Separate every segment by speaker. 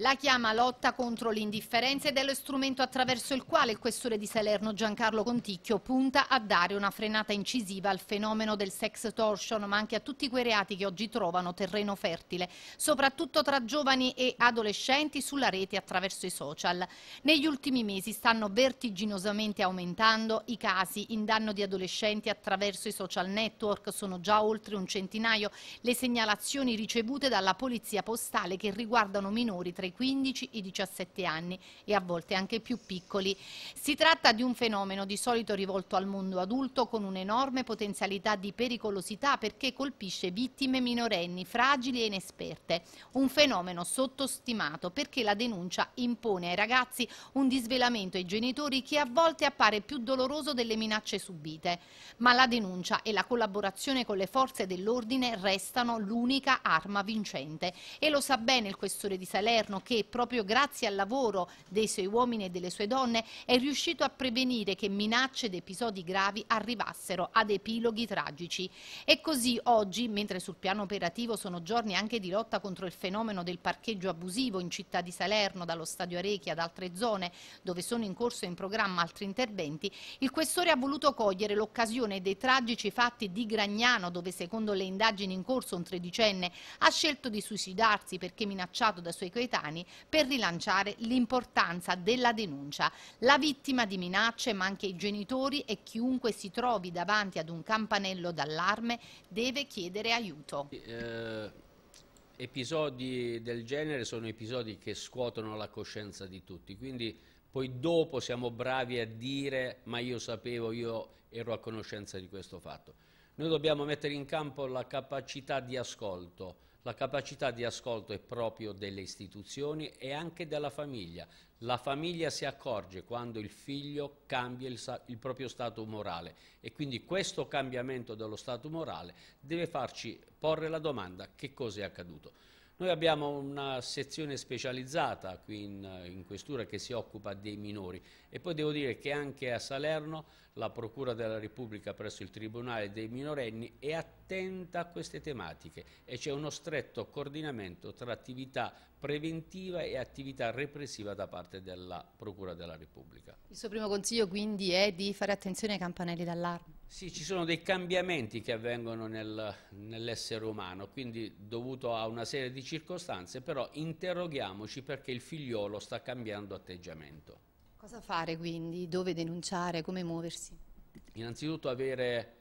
Speaker 1: La chiama lotta contro l'indifferenza ed è lo strumento attraverso il quale il questore di Salerno Giancarlo Conticchio punta a dare una frenata incisiva al fenomeno del sex torsion ma anche a tutti quei reati che oggi trovano terreno fertile, soprattutto tra giovani e adolescenti sulla rete attraverso i social. Negli ultimi mesi stanno vertiginosamente aumentando i casi in danno di adolescenti attraverso i social network, sono già oltre un centinaio le segnalazioni ricevute dalla polizia postale che riguardano minori tra i i 15, i 17 anni e a volte anche più piccoli. Si tratta di un fenomeno di solito rivolto al mondo adulto con un'enorme potenzialità di pericolosità perché colpisce vittime minorenni, fragili e inesperte. Un fenomeno sottostimato perché la denuncia impone ai ragazzi un disvelamento ai genitori che a volte appare più doloroso delle minacce subite. Ma la denuncia e la collaborazione con le forze dell'ordine restano l'unica arma vincente. E lo sa bene il questore di Salerno, italiano che proprio grazie al lavoro dei suoi uomini e delle sue donne è riuscito a prevenire che minacce ed episodi gravi arrivassero ad epiloghi tragici. E così oggi, mentre sul piano operativo sono giorni anche di lotta contro il fenomeno del parcheggio abusivo in città di Salerno, dallo stadio Arechi ad altre zone dove sono in corso e in programma altri interventi, il questore ha voluto cogliere l'occasione dei tragici fatti di Gragnano dove secondo le indagini in corso un tredicenne ha scelto di suicidarsi perché minacciato da suoi coetanei italiani per rilanciare l'importanza della denuncia. La vittima di minacce, ma anche i genitori e chiunque si trovi davanti ad un campanello d'allarme deve chiedere aiuto.
Speaker 2: Eh, episodi del genere sono episodi che scuotono la coscienza di tutti, quindi poi dopo siamo bravi a dire ma io sapevo, io ero a conoscenza di questo fatto. Noi dobbiamo mettere in campo la capacità di ascolto, la capacità di ascolto è proprio delle istituzioni e anche della famiglia. La famiglia si accorge quando il figlio cambia il, il, proprio stato morale e quindi questo cambiamento dello stato morale deve farci porre la domanda che cosa è accaduto. Noi abbiamo una sezione specializzata qui in, in, questura che si occupa dei minori e poi devo dire che anche a Salerno la Procura della Repubblica presso il Tribunale dei minorenni è attenta a queste tematiche e c'è uno stretto coordinamento tra attività preventiva e attività repressiva da parte della Procura della Repubblica.
Speaker 1: Il suo primo consiglio quindi è di fare attenzione ai campanelli d'allarme?
Speaker 2: Sì, ci sono dei cambiamenti che avvengono nel, nell'essere umano, quindi dovuto a una serie di circostanze, però interroghiamoci perché il figliolo sta cambiando atteggiamento.
Speaker 1: Cosa fare quindi? Dove denunciare? Come muoversi?
Speaker 2: Innanzitutto avere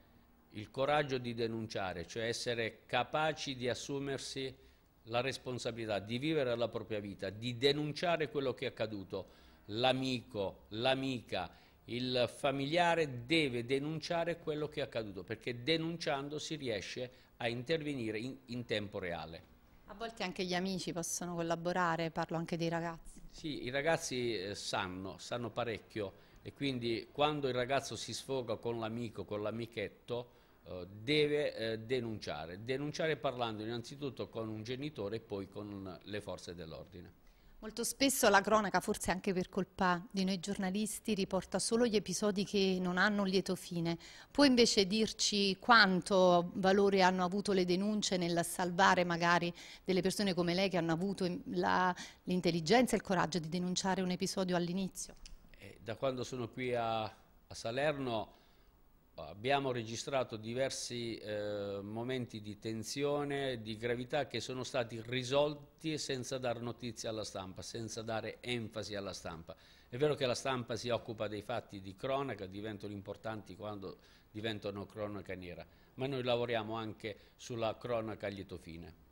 Speaker 2: il coraggio di denunciare, cioè essere capaci di assumersi la responsabilità, di vivere la propria vita, di denunciare quello che è accaduto, l'amico, l'amica, il familiare deve denunciare quello che è accaduto, perché denunciando si riesce a intervenire in, in tempo reale.
Speaker 1: A volte anche gli amici possono collaborare, parlo anche dei ragazzi.
Speaker 2: Sì, i ragazzi eh, sanno, sanno parecchio e quindi quando il ragazzo si sfoga con l'amico, con l'amichetto, eh, deve eh, denunciare. Denunciare parlando innanzitutto con un genitore e poi con le forze dell'ordine.
Speaker 1: Molto spesso la cronaca, forse anche per colpa di noi giornalisti, riporta solo gli episodi che non hanno un lieto fine. Può invece dirci quanto valore hanno avuto le denunce nel salvare magari delle persone come lei che hanno avuto l'intelligenza e il coraggio di denunciare un episodio all'inizio?
Speaker 2: Eh, da quando sono qui a, a Salerno Abbiamo registrato diversi eh, momenti di tensione, di gravità che sono stati risolti senza dare notizia alla stampa, senza dare enfasi alla stampa. È vero che la stampa si occupa dei fatti di cronaca, diventano importanti quando diventano cronaca nera, ma noi lavoriamo anche sulla cronaca a lieto fine.